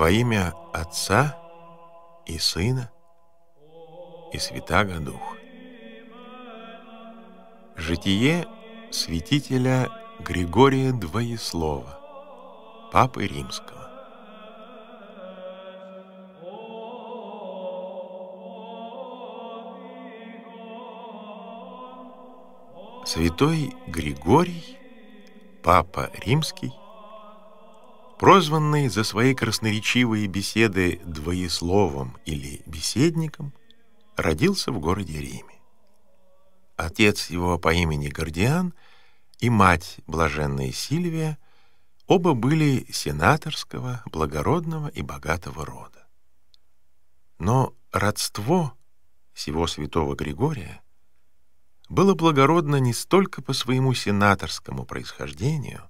Во имя Отца и Сына и Святаго Духа. Житие святителя Григория Двоеслова, Папы Римского. Святой Григорий, Папа Римский, Прозванный за свои красноречивые беседы двоесловом или беседником, родился в городе Риме. Отец его по имени Гордиан и мать блаженная Сильвия оба были сенаторского, благородного и богатого рода. Но родство сего святого Григория было благородно не столько по своему сенаторскому происхождению,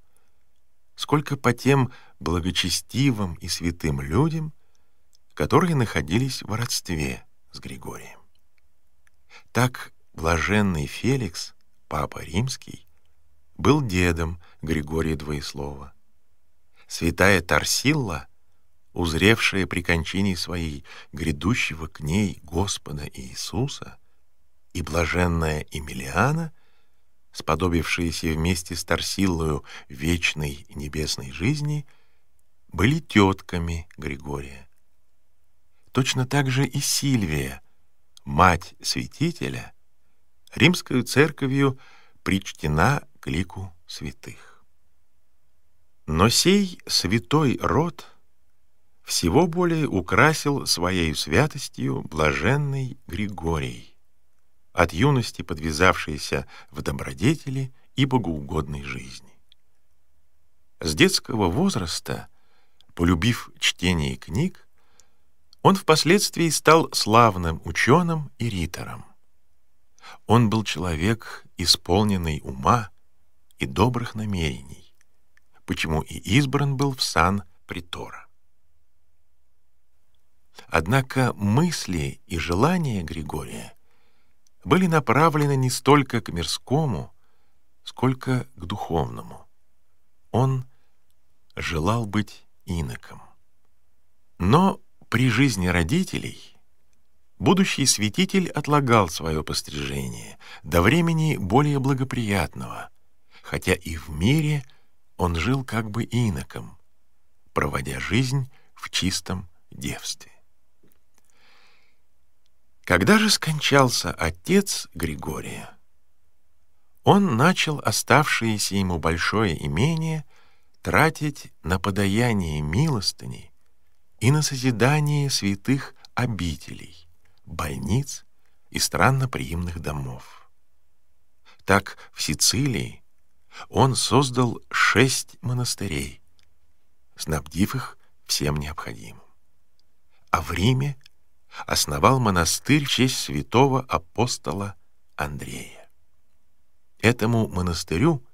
сколько по тем благочестивым и святым людям, которые находились в родстве с Григорием. Так блаженный Феликс, папа римский, был дедом Григория Двоеслова. Святая Тарсилла, узревшая при кончине своей грядущего к ней Господа Иисуса, и блаженная Эмилиана — сподобившиеся вместе с Тарсиллою вечной небесной жизни, были тетками Григория. Точно так же и Сильвия, мать святителя, римскую церковью причтена к лику святых. Но сей святой род всего более украсил своей святостью блаженный Григорий, от юности подвязавшиеся в добродетели и богоугодной жизни. С детского возраста, полюбив чтение книг, он впоследствии стал славным ученым и ритором. Он был человек, исполненный ума и добрых намерений, почему и избран был в сан притора. Однако мысли и желания Григория — были направлены не столько к мирскому, сколько к духовному. Он желал быть иноком. Но при жизни родителей будущий святитель отлагал свое пострижение до времени более благоприятного, хотя и в мире он жил как бы иноком, проводя жизнь в чистом девстве. Когда же скончался отец Григория, он начал оставшееся ему большое имение тратить на подаяние милостыней и на созидание святых обителей, больниц и странноприимных домов. Так в Сицилии он создал шесть монастырей, снабдив их всем необходимым. А в Риме — основал монастырь в честь святого апостола Андрея. Этому монастырю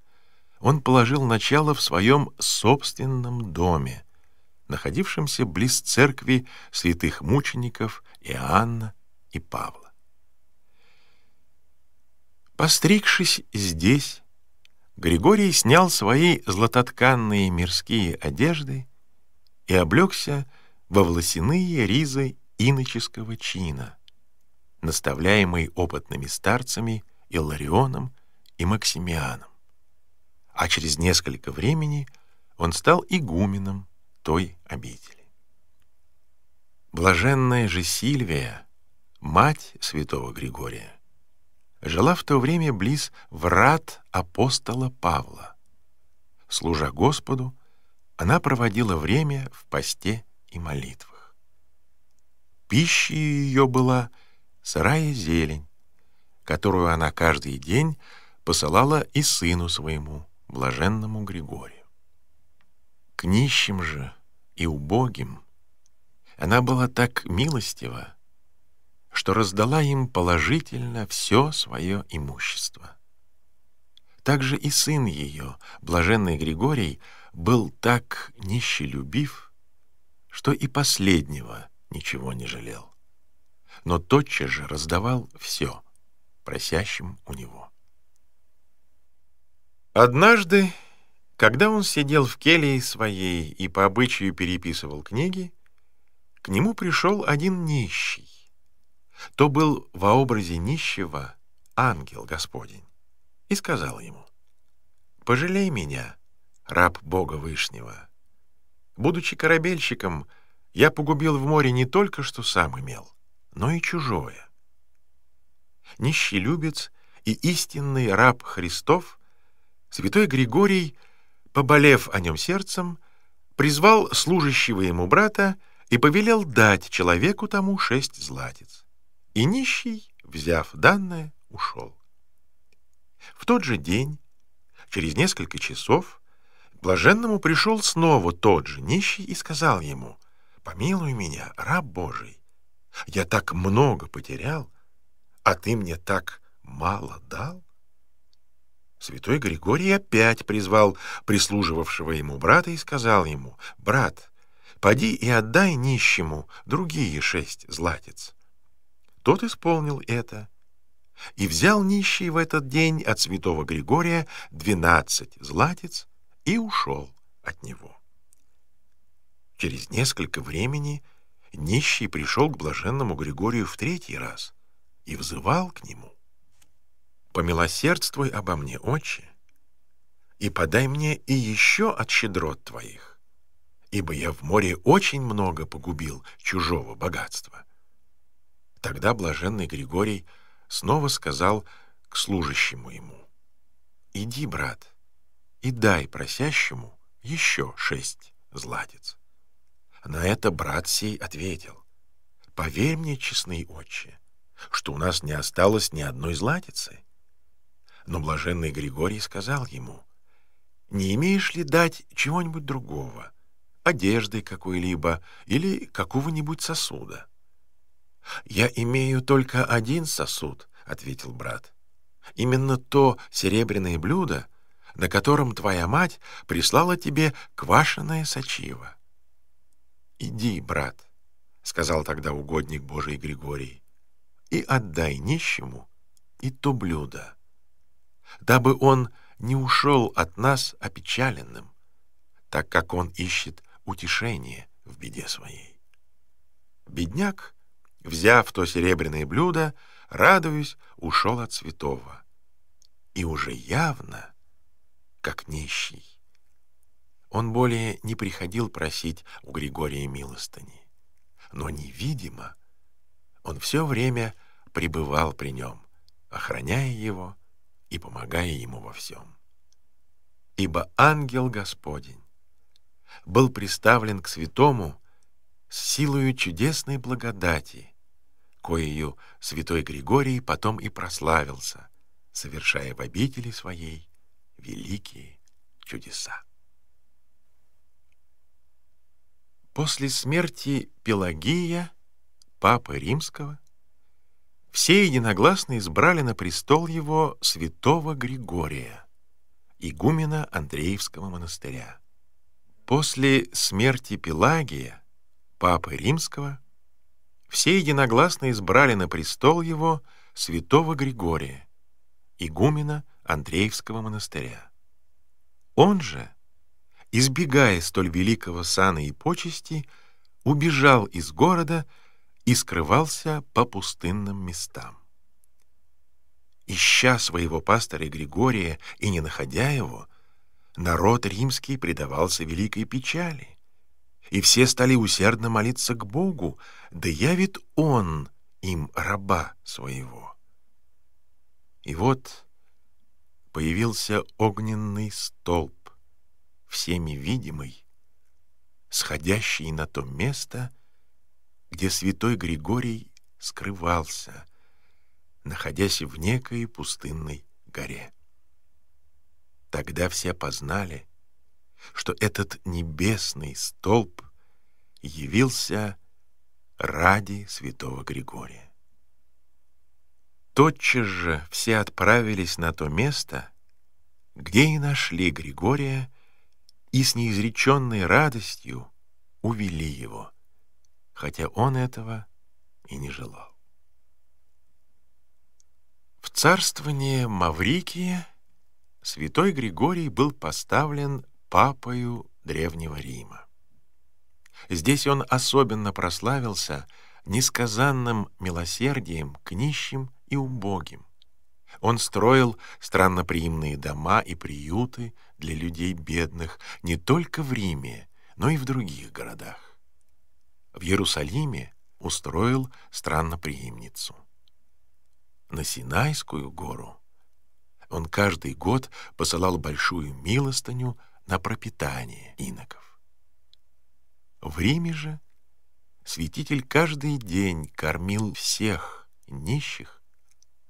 он положил начало в своем собственном доме, находившемся близ церкви святых мучеников Иоанна и Павла. Постригшись здесь, Григорий снял свои златотканные мирские одежды и облегся во власяные ризы иноческого чина, наставляемый опытными старцами Илларионом и Максимианом. А через несколько времени он стал игуменом той обители. Блаженная же Сильвия, мать святого Григория, жила в то время близ врат апостола Павла. Служа Господу, она проводила время в посте и молитвах. Пищей ее была сырая зелень, которую она каждый день посылала и сыну своему, блаженному Григорию. К нищим же и убогим она была так милостива, что раздала им положительно все свое имущество. Также и сын ее, блаженный Григорий, был так нищелюбив, что и последнего — ничего не жалел. Но тотчас же раздавал все просящим у него. Однажды, когда он сидел в келье своей и по обычаю переписывал книги, к нему пришел один нищий. То был во образе нищего ангел Господень и сказал ему, «Пожалей меня, раб Бога Вышнего. Будучи корабельщиком, — я погубил в море не только что сам имел, но и чужое. Нищий любец и истинный раб Христов, святой Григорий, поболев о нем сердцем, призвал служащего ему брата и повелел дать человеку тому шесть златец. И нищий, взяв данное, ушел. В тот же день, через несколько часов, блаженному пришел снова тот же нищий и сказал ему — Помилуй меня, раб Божий, я так много потерял, а ты мне так мало дал? Святой Григорий опять призвал прислуживавшего ему брата и сказал ему, «Брат, поди и отдай нищему другие шесть златец». Тот исполнил это, и взял нищий в этот день от святого Григория двенадцать златец и ушел от него. Через несколько времени нищий пришел к блаженному Григорию в третий раз и взывал к нему. «Помилосердствуй обо мне, отче, и подай мне и еще от щедрот твоих, ибо я в море очень много погубил чужого богатства». Тогда блаженный Григорий снова сказал к служащему ему, «Иди, брат, и дай просящему еще шесть златец». На это брат сей ответил. «Поверь мне, честные отчи, что у нас не осталось ни одной златицы». Но блаженный Григорий сказал ему, «Не имеешь ли дать чего-нибудь другого, одежды какой-либо или какого-нибудь сосуда?» «Я имею только один сосуд», — ответил брат. «Именно то серебряное блюдо, на котором твоя мать прислала тебе квашеное сочиво. «Иди, брат», — сказал тогда угодник Божий Григорий, «и отдай нищему и то блюдо, дабы он не ушел от нас опечаленным, так как он ищет утешение в беде своей». Бедняк, взяв то серебряное блюдо, радуясь, ушел от святого. И уже явно, как нищий. Он более не приходил просить у Григория милостыни. Но невидимо он все время пребывал при нем, охраняя его и помогая ему во всем. Ибо ангел Господень был приставлен к святому с силою чудесной благодати, коею святой Григорий потом и прославился, совершая в обители своей великие чудеса. После смерти Пелагия, папы римского, все единогласно избрали на престол его святого Григория, игумена Андреевского монастыря. После смерти Пелагия, папы римского, все единогласно избрали на престол его святого Григория, игумена Андреевского монастыря. Он же — избегая столь великого сана и почести, убежал из города и скрывался по пустынным местам. Ища своего пастора Григория и не находя его, народ римский предавался великой печали, и все стали усердно молиться к Богу, да явит Он им раба своего. И вот появился огненный столб, всеми видимый, сходящий на то место, где святой Григорий скрывался, находясь в некой пустынной горе. Тогда все познали, что этот небесный столб явился ради святого Григория. Тотчас же все отправились на то место, где и нашли Григория и с неизреченной радостью увели его, хотя он этого и не желал. В царствование Маврикия святой Григорий был поставлен папою Древнего Рима. Здесь он особенно прославился несказанным милосердием к нищим и убогим, он строил странноприимные дома и приюты для людей бедных не только в Риме, но и в других городах. В Иерусалиме устроил странноприимницу. На Синайскую гору он каждый год посылал большую милостыню на пропитание иноков. В Риме же святитель каждый день кормил всех нищих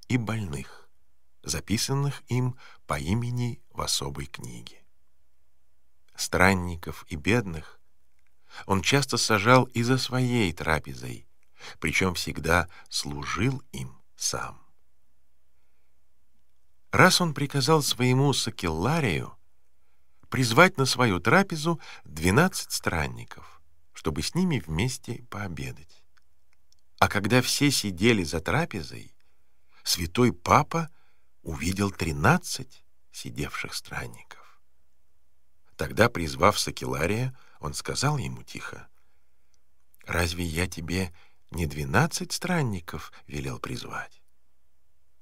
и больных записанных им по имени в особой книге. Странников и бедных он часто сажал и за своей трапезой, причем всегда служил им сам. Раз он приказал своему сакелларию призвать на свою трапезу двенадцать странников, чтобы с ними вместе пообедать. А когда все сидели за трапезой, святой папа увидел тринадцать сидевших странников. Тогда, призвав Сакилария, он сказал ему тихо, «Разве я тебе не двенадцать странников велел призвать?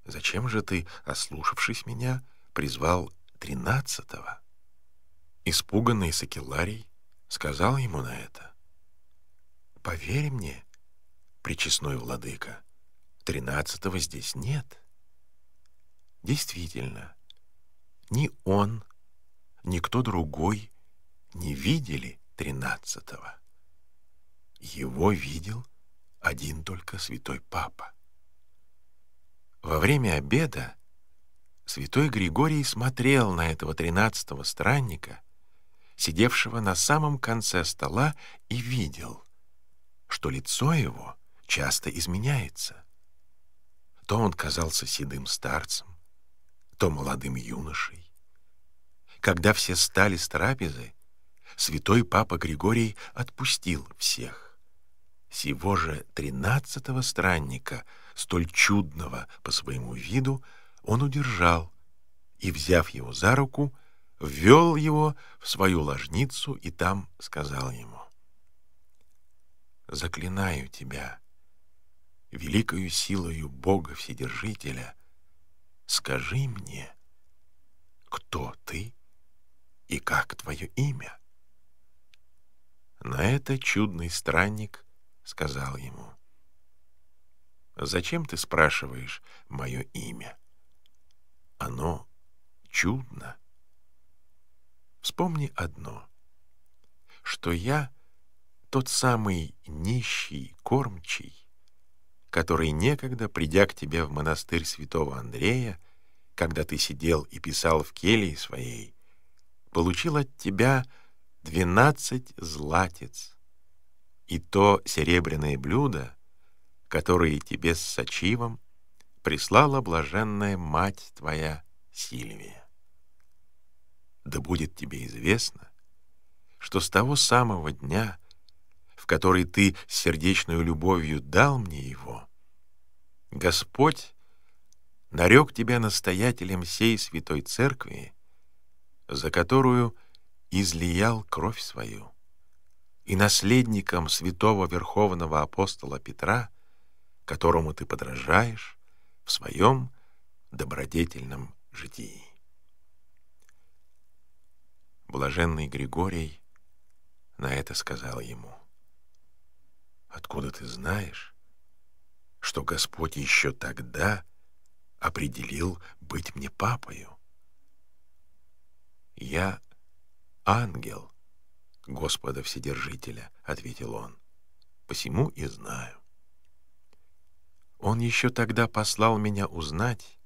Зачем же ты, ослушавшись меня, призвал тринадцатого?» Испуганный Сакиларий сказал ему на это, «Поверь мне, причестной владыка, тринадцатого здесь нет». Действительно, ни он, ни кто другой не видели тринадцатого. Его видел один только святой папа. Во время обеда святой Григорий смотрел на этого тринадцатого странника, сидевшего на самом конце стола, и видел, что лицо его часто изменяется. То он казался седым старцем, то молодым юношей. Когда все стали с трапезы, святой папа Григорий отпустил всех. Сего же тринадцатого странника, столь чудного по своему виду, он удержал и, взяв его за руку, ввел его в свою ложницу и там сказал ему, «Заклинаю тебя, великою силою Бога Вседержителя — скажи мне, кто ты и как твое имя?» На это чудный странник сказал ему, «Зачем ты спрашиваешь мое имя? Оно чудно. Вспомни одно, что я тот самый нищий, кормчий, который некогда, придя к тебе в монастырь святого Андрея, когда ты сидел и писал в келье своей, получил от тебя двенадцать златец, и то серебряное блюдо, которое тебе с сочивом прислала блаженная мать твоя Сильвия. Да будет тебе известно, что с того самого дня, в который ты с сердечную любовью дал мне его, Господь нарек тебя настоятелем сей святой церкви, за которую излиял кровь свою, и наследником святого верховного апостола Петра, которому ты подражаешь в своем добродетельном житии. Блаженный Григорий на это сказал ему, «Откуда ты знаешь, что Господь еще тогда — определил быть мне папою. «Я ангел Господа Вседержителя», — ответил он, — «посему и знаю». Он еще тогда послал меня узнать,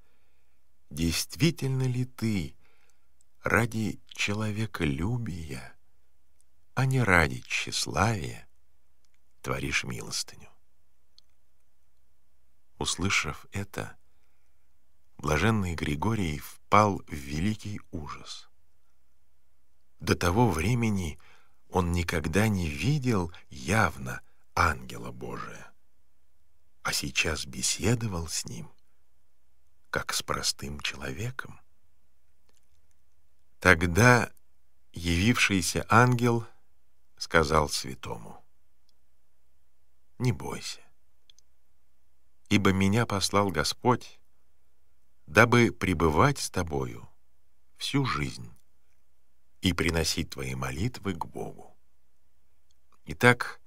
действительно ли ты ради человеколюбия, а не ради тщеславия, творишь милостыню. Услышав это, блаженный Григорий впал в великий ужас. До того времени он никогда не видел явно ангела Божия, а сейчас беседовал с ним, как с простым человеком. Тогда явившийся ангел сказал святому, «Не бойся, ибо меня послал Господь, дабы пребывать с тобою всю жизнь и приносить твои молитвы к Богу. Итак,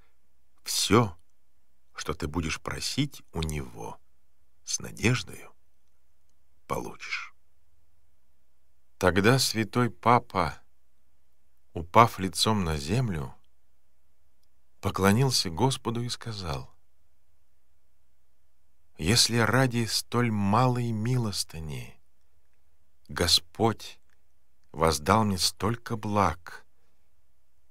все, что ты будешь просить у Него с надеждою, получишь. Тогда святой Папа, упав лицом на землю, поклонился Господу и сказал — если ради столь малой милостыни Господь воздал мне столько благ,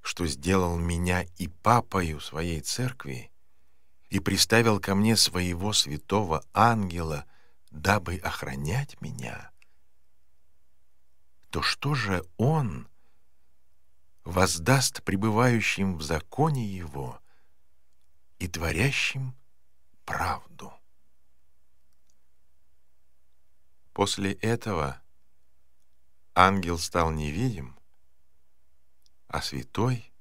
что сделал меня и папою своей церкви и приставил ко мне своего святого ангела, дабы охранять меня, то что же Он воздаст пребывающим в законе Его и творящим правду? После этого ангел стал невидим, а святой,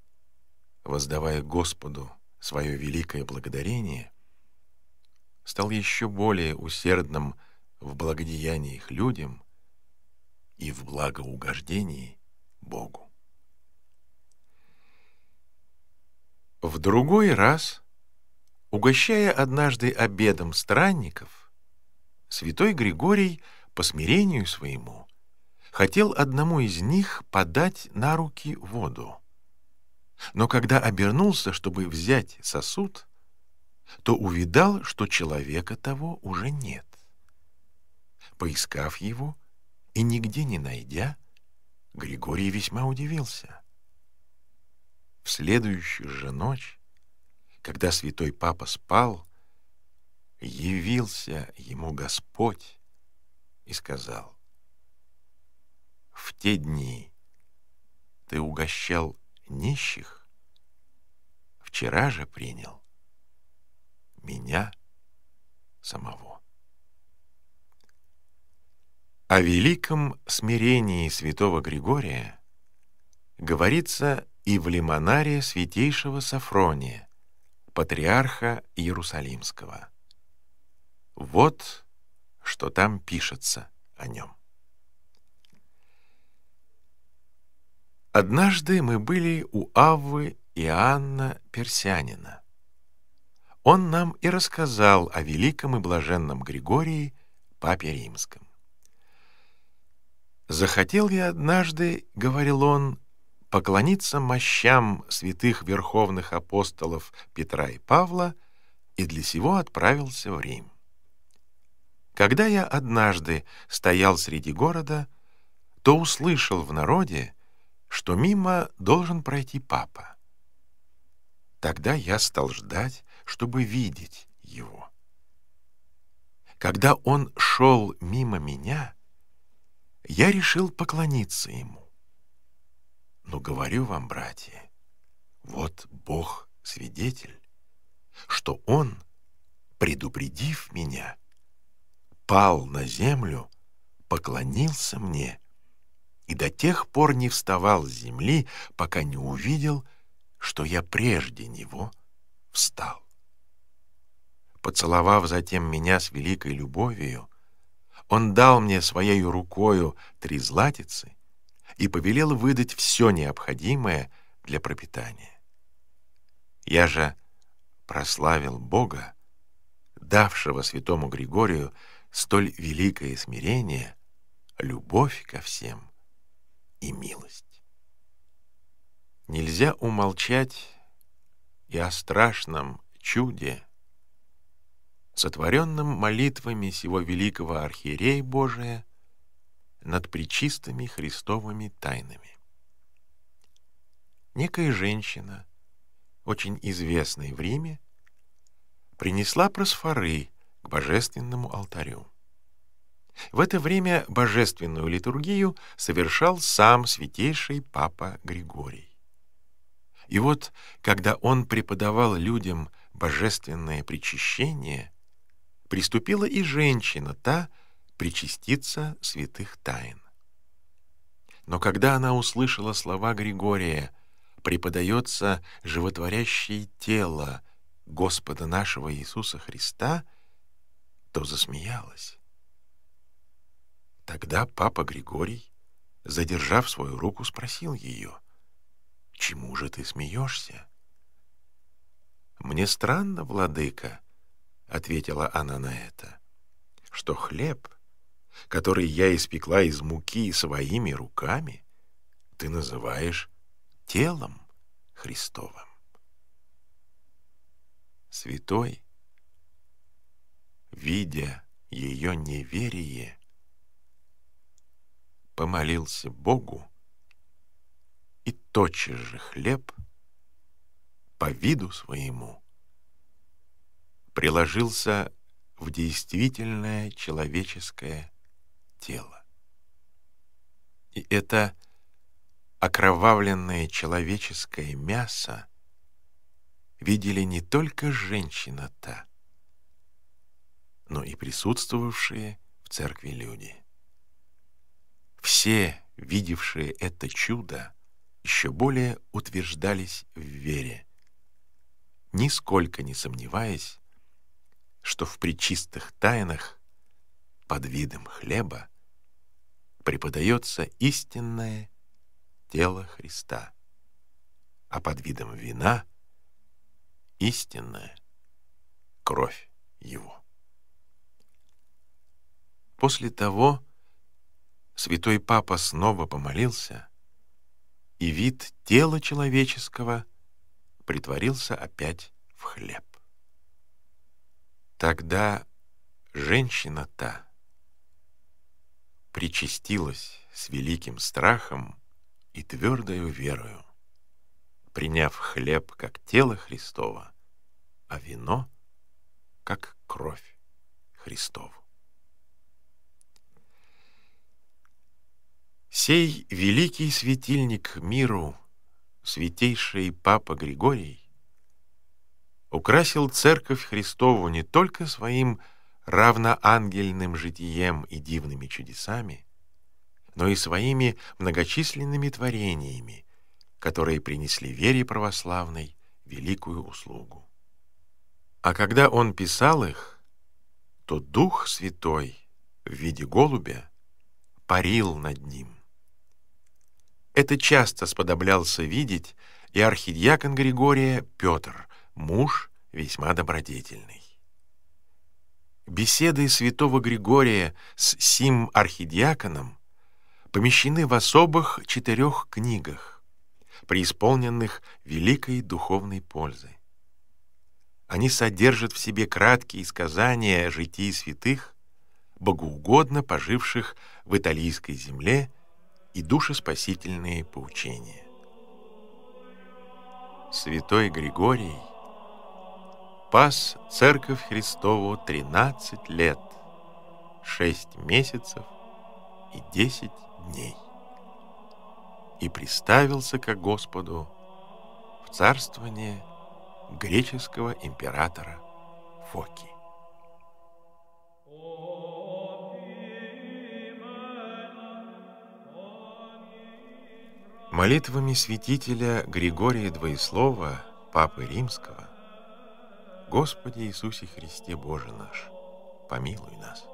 воздавая Господу свое великое благодарение, стал еще более усердным в благодеяниях людям и в благоугождении Богу. В другой раз, угощая однажды обедом странников, святой Григорий – по смирению своему, хотел одному из них подать на руки воду. Но когда обернулся, чтобы взять сосуд, то увидал, что человека того уже нет. Поискав его и нигде не найдя, Григорий весьма удивился. В следующую же ночь, когда святой папа спал, явился ему Господь и сказал, «В те дни ты угощал нищих, вчера же принял меня самого». О великом смирении святого Григория говорится и в лимонаре святейшего Сафрония, патриарха Иерусалимского. Вот что там пишется о нем. Однажды мы были у Аввы Иоанна Персянина. Он нам и рассказал о великом и блаженном Григории, папе римском. «Захотел я однажды, — говорил он, — поклониться мощам святых верховных апостолов Петра и Павла и для сего отправился в Рим. Когда я однажды стоял среди города, то услышал в народе, что мимо должен пройти папа. Тогда я стал ждать, чтобы видеть его. Когда он шел мимо меня, я решил поклониться ему. Но «Ну, говорю вам, братья, вот Бог свидетель, что он, предупредив меня, — пал на землю, поклонился мне и до тех пор не вставал с земли, пока не увидел, что я прежде него встал. Поцеловав затем меня с великой любовью, он дал мне своей рукою три златицы и повелел выдать все необходимое для пропитания. Я же прославил Бога, давшего святому Григорию столь великое смирение, любовь ко всем и милость. Нельзя умолчать и о страшном чуде, сотворенном молитвами сего великого архиерея Божия над причистыми христовыми тайнами. Некая женщина, очень известная в Риме, принесла просфоры — божественному алтарю. В это время божественную литургию совершал сам святейший Папа Григорий. И вот, когда он преподавал людям божественное причащение, приступила и женщина та причаститься святых тайн. Но когда она услышала слова Григория «преподается животворящее тело Господа нашего Иисуса Христа», то засмеялась. Тогда папа Григорий, задержав свою руку, спросил ее, «Чему же ты смеешься?» «Мне странно, владыка», — ответила она на это, «что хлеб, который я испекла из муки своими руками, ты называешь телом Христовым». Святой — видя ее неверие, помолился Богу, и тотчас же хлеб по виду своему приложился в действительное человеческое тело. И это окровавленное человеческое мясо видели не только женщина та, но и присутствовавшие в церкви люди. Все, видевшие это чудо, еще более утверждались в вере, нисколько не сомневаясь, что в причистых тайнах под видом хлеба преподается истинное тело Христа, а под видом вина — истинная кровь его. После того святой папа снова помолился, и вид тела человеческого притворился опять в хлеб. Тогда женщина та причастилась с великим страхом и твердою верою, приняв хлеб как тело Христова, а вино — как кровь Христову. Сей великий светильник миру, святейший Папа Григорий, украсил Церковь Христову не только своим равноангельным житием и дивными чудесами, но и своими многочисленными творениями, которые принесли вере православной великую услугу. А когда он писал их, то Дух Святой в виде голубя парил над ним. Это часто сподоблялся видеть и архидиакон Григория Петр, муж весьма добродетельный. Беседы святого Григория с сим архидиаконом помещены в особых четырех книгах, преисполненных великой духовной пользы. Они содержат в себе краткие сказания житий святых, богоугодно поживших в италийской земле и душеспасительные поучения. Святой Григорий пас Церковь Христову 13 лет, 6 месяцев и 10 дней и приставился ко Господу в царствование греческого императора Фоки. Молитвами святителя Григория Двоеслова, Папы Римского, Господи Иисусе Христе Боже наш, помилуй нас.